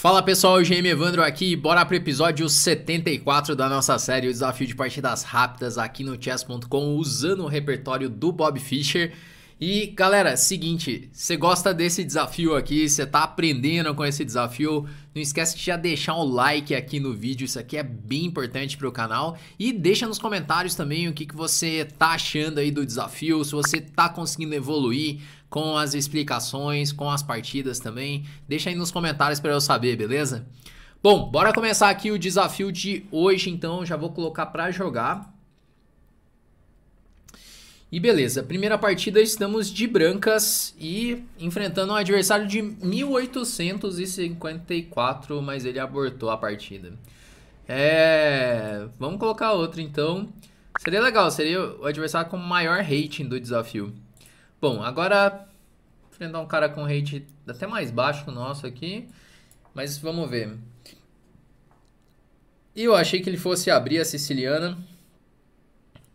Fala pessoal, GM Evandro aqui e bora pro episódio 74 da nossa série O Desafio de Partidas Rápidas aqui no chess.com usando o repertório do Bob Fischer. E galera, seguinte, você gosta desse desafio aqui, você tá aprendendo com esse desafio, não esquece de já deixar um like aqui no vídeo, isso aqui é bem importante para o canal. E deixa nos comentários também o que, que você tá achando aí do desafio, se você tá conseguindo evoluir com as explicações, com as partidas também. Deixa aí nos comentários para eu saber, beleza? Bom, bora começar aqui o desafio de hoje então, já vou colocar para jogar. E beleza, primeira partida estamos de brancas e enfrentando um adversário de 1854, mas ele abortou a partida. É... Vamos colocar outro então. Seria legal, seria o adversário com maior rating do desafio. Bom, agora enfrentar um cara com rate até mais baixo que o nosso aqui, mas vamos ver. E Eu achei que ele fosse abrir a siciliana,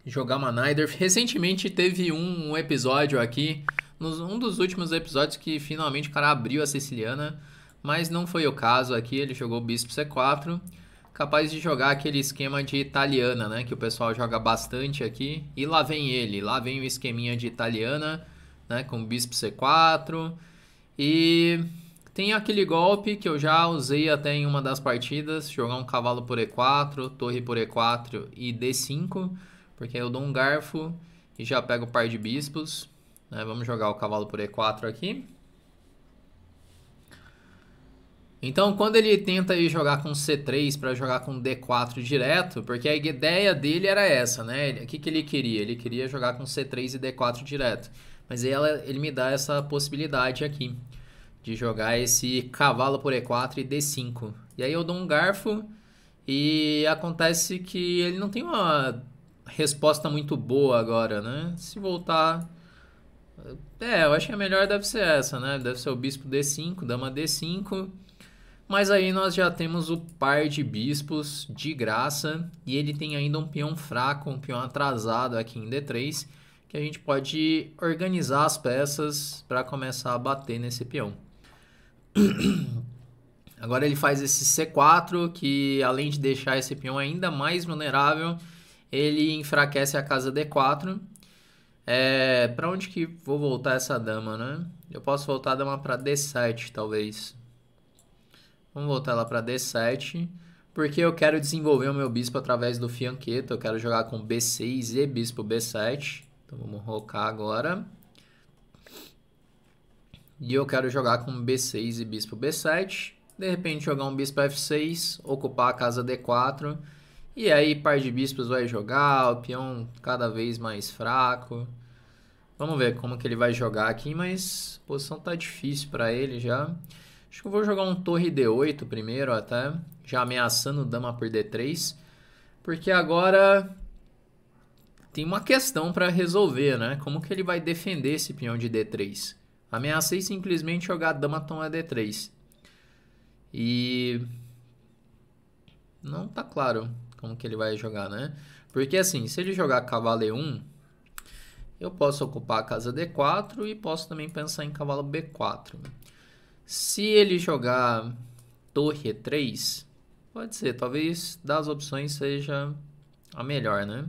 jogar uma Nidorf. Recentemente teve um, episódio aqui, um dos últimos episódios que finalmente o cara abriu a Siciliana, mas não foi o caso aqui, ele jogou Bispo C4, capaz de jogar aquele esquema de italiana, né, que o pessoal joga bastante aqui, e lá vem ele, lá vem o esqueminha de italiana, né, com Bispo C4, e tem aquele golpe que eu já usei até em uma das partidas, jogar um cavalo por E4, torre por E4 e D5, porque eu dou um garfo e já pego o par de bispos. Né? Vamos jogar o cavalo por E4 aqui. Então, quando ele tenta ir jogar com C3 para jogar com D4 direto, porque a ideia dele era essa, né? O que, que ele queria? Ele queria jogar com C3 e D4 direto. Mas ela, ele me dá essa possibilidade aqui de jogar esse cavalo por E4 e D5. E aí eu dou um garfo e acontece que ele não tem uma resposta muito boa agora, né? Se voltar. É, eu acho que a melhor deve ser essa, né? Deve ser o bispo D5, dama D5. Mas aí nós já temos o par de bispos de graça. E ele tem ainda um peão fraco, um peão atrasado aqui em D3. Que a gente pode organizar as peças para começar a bater nesse peão. Agora ele faz esse C4, que além de deixar esse peão ainda mais vulnerável, ele enfraquece a casa D4. É, para onde que vou voltar essa dama, né? Eu posso voltar a dama para D7, talvez. Vamos voltar ela para D7, porque eu quero desenvolver o meu bispo através do fianqueto. Eu quero jogar com B6 e bispo B7. Então vamos rocar agora. E eu quero jogar com B6 e bispo B7. De repente jogar um bispo F6, ocupar a casa D4 e aí, par de bispos vai jogar, o peão cada vez mais fraco. Vamos ver como que ele vai jogar aqui, mas a posição tá difícil para ele já. Acho que eu vou jogar um torre D8 primeiro até, já ameaçando dama por D3. Porque agora tem uma questão para resolver, né? Como que ele vai defender esse peão de D3? Ameacei simplesmente jogar dama toma D3. E... Não tá claro como que ele vai jogar, né? Porque assim, se ele jogar cavalo E1, eu posso ocupar a casa D4 e posso também pensar em cavalo B4. Se ele jogar torre E3, pode ser, talvez das opções seja a melhor, né?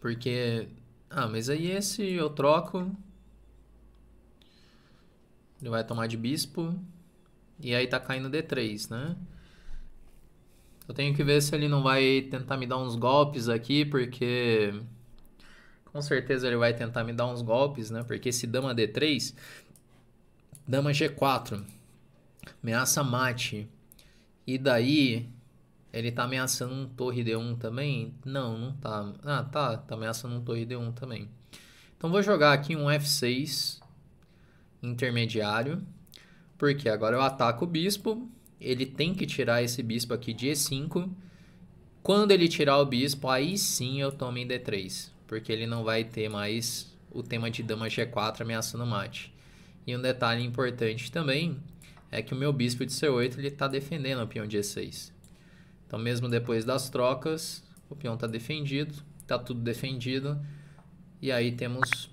Porque... Ah, mas aí esse eu troco. Ele vai tomar de bispo. E aí tá caindo D3, né? Só tenho que ver se ele não vai tentar me dar uns golpes aqui, porque. Com certeza ele vai tentar me dar uns golpes, né? Porque esse dama D3, dama G4, ameaça mate. E daí, ele tá ameaçando um torre D1 também? Não, não tá. Ah, tá, tá ameaçando um torre D1 também. Então vou jogar aqui um F6 intermediário, porque agora eu ataco o bispo ele tem que tirar esse bispo aqui de E5. Quando ele tirar o bispo, aí sim eu tomo em D3. Porque ele não vai ter mais o tema de dama G4 ameaçando o mate. E um detalhe importante também é que o meu bispo de C8 ele está defendendo o peão de E6. Então mesmo depois das trocas, o peão está defendido, está tudo defendido. E aí temos,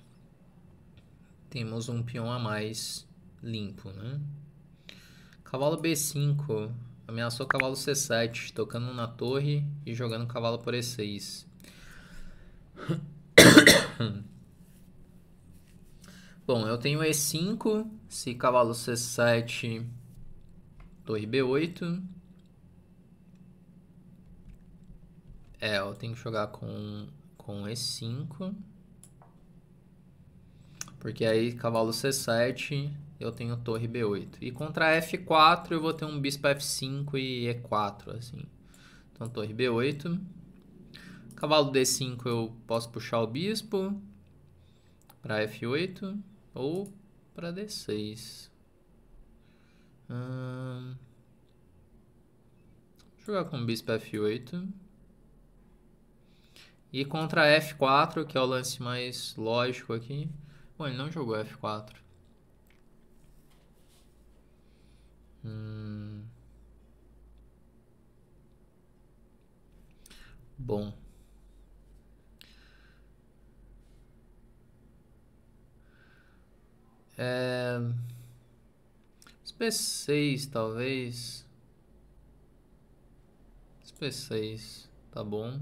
temos um peão a mais limpo, né? Cavalo B5. Ameaçou cavalo C7, tocando na torre e jogando cavalo por E6. Bom, eu tenho E5, se cavalo C7, torre B8. É, eu tenho que jogar com, com E5. Porque aí cavalo C7 eu tenho torre B8. E contra F4 eu vou ter um bispo F5 e E4, assim. Então torre B8. Cavalo D5 eu posso puxar o bispo para F8 ou para D6. Hum... Vou jogar com o bispo F8. E contra F4, que é o lance mais lógico aqui. Bom, ele não jogou F4. Hum. Bom. É... sp seis talvez. SP6, tá bom.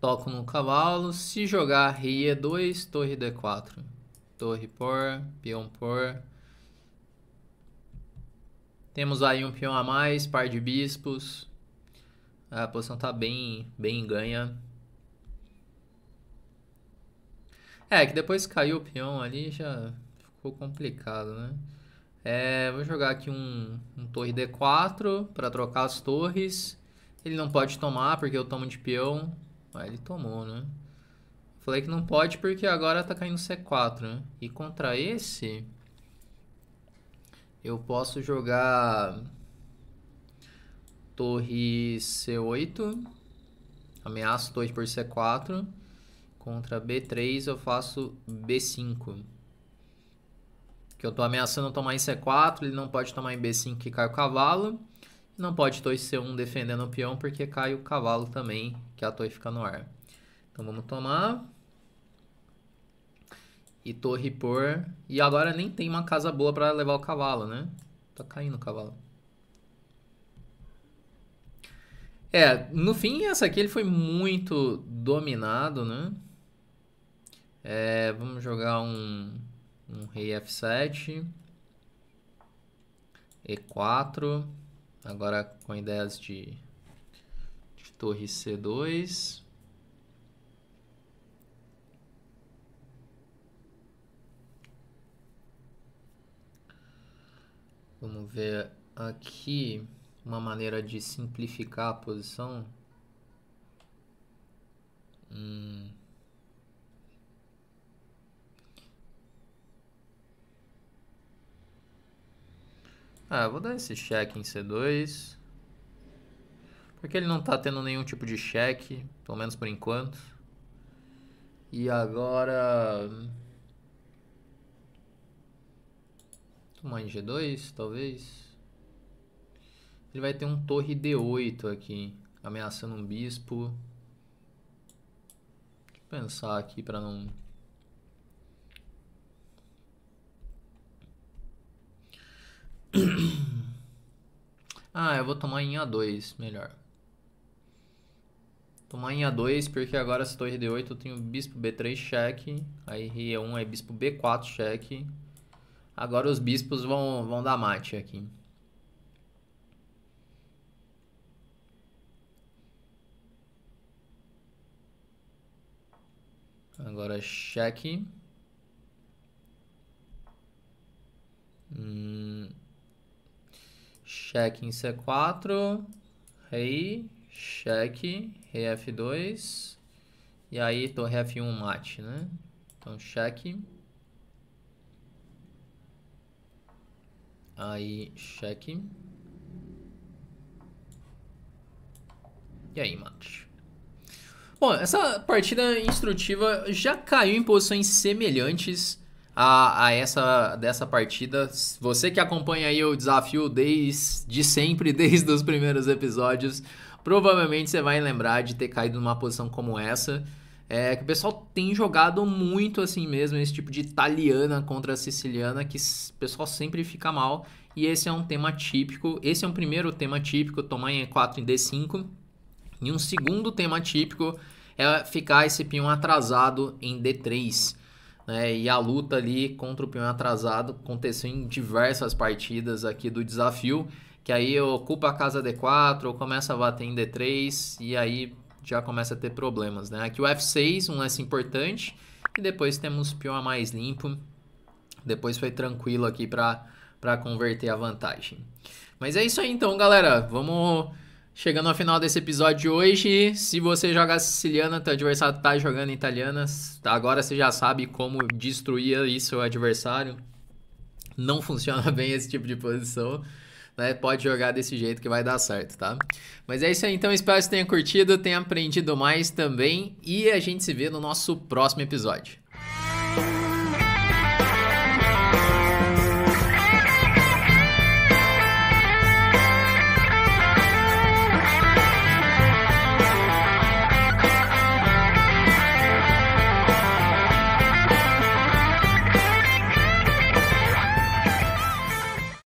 Toco no cavalo. Se jogar rei E2, torre D4. Torre por, peão por. Temos aí um peão a mais, par de bispos. A posição tá bem, bem ganha. É, que depois caiu o peão ali, já ficou complicado, né? É, vou jogar aqui um, um torre D4 para trocar as torres. Ele não pode tomar porque eu tomo de peão. Aí ele tomou, né? Falei que não pode porque agora tá caindo C4, né? E contra esse... Eu posso jogar... Torre C8. Ameaço torre por C4. Contra B3 eu faço B5. Que eu tô ameaçando tomar em C4, ele não pode tomar em B5 que cai o cavalo. Não pode Toy ser um defendendo o peão, porque cai o cavalo também, que a Toy fica no ar. Então vamos tomar. E torre por. E agora nem tem uma casa boa para levar o cavalo, né? Tá caindo o cavalo. É, no fim, essa aqui ele foi muito dominado, né? É, vamos jogar um, um rei F7. E4. Agora com ideias de, de torre C2. Vamos ver aqui uma maneira de simplificar a posição. Hum. Ah, vou dar esse check em C2. Porque ele não está tendo nenhum tipo de check, pelo menos por enquanto. E agora... tomar hum, em G2, talvez. Ele vai ter um torre D8 aqui, ameaçando um bispo. Deixa eu pensar aqui para não ah, eu vou tomar em A2, melhor. Tomar em A2, porque agora se torre D8 eu tenho bispo B3 cheque, aí r 1 é bispo B4 cheque. Agora os bispos vão, vão dar mate aqui. Agora cheque. Cheque em C4. Rei. Cheque. Rei F2. E aí, torre F1 mate, né? Então, cheque. Aí, cheque. E aí, mate. Bom, essa partida instrutiva já caiu em posições semelhantes a, a essa dessa partida. Você que acompanha aí o desafio desde sempre, desde os primeiros episódios, provavelmente você vai lembrar de ter caído numa posição como essa. É que o pessoal tem jogado muito assim mesmo, esse tipo de italiana contra siciliana, que o pessoal sempre fica mal. E esse é um tema típico. Esse é um primeiro tema típico, tomar em E4 e D5. E um segundo tema típico é ficar esse peão atrasado em D3. Né? E a luta ali contra o peão atrasado aconteceu em diversas partidas aqui do desafio, que aí ocupa a casa D4 ou começa a bater em D3 e aí já começa a ter problemas, né? Aqui o F6, um lance importante, e depois temos peão a mais limpo. Depois foi tranquilo aqui para converter a vantagem. Mas é isso aí então, galera. Vamos Chegando ao final desse episódio de hoje, se você jogar siciliana, teu adversário tá jogando italiana, agora você já sabe como destruir aí seu adversário. Não funciona bem esse tipo de posição, né? Pode jogar desse jeito que vai dar certo, tá? Mas é isso aí, então espero que você tenha curtido, tenha aprendido mais também e a gente se vê no nosso próximo episódio.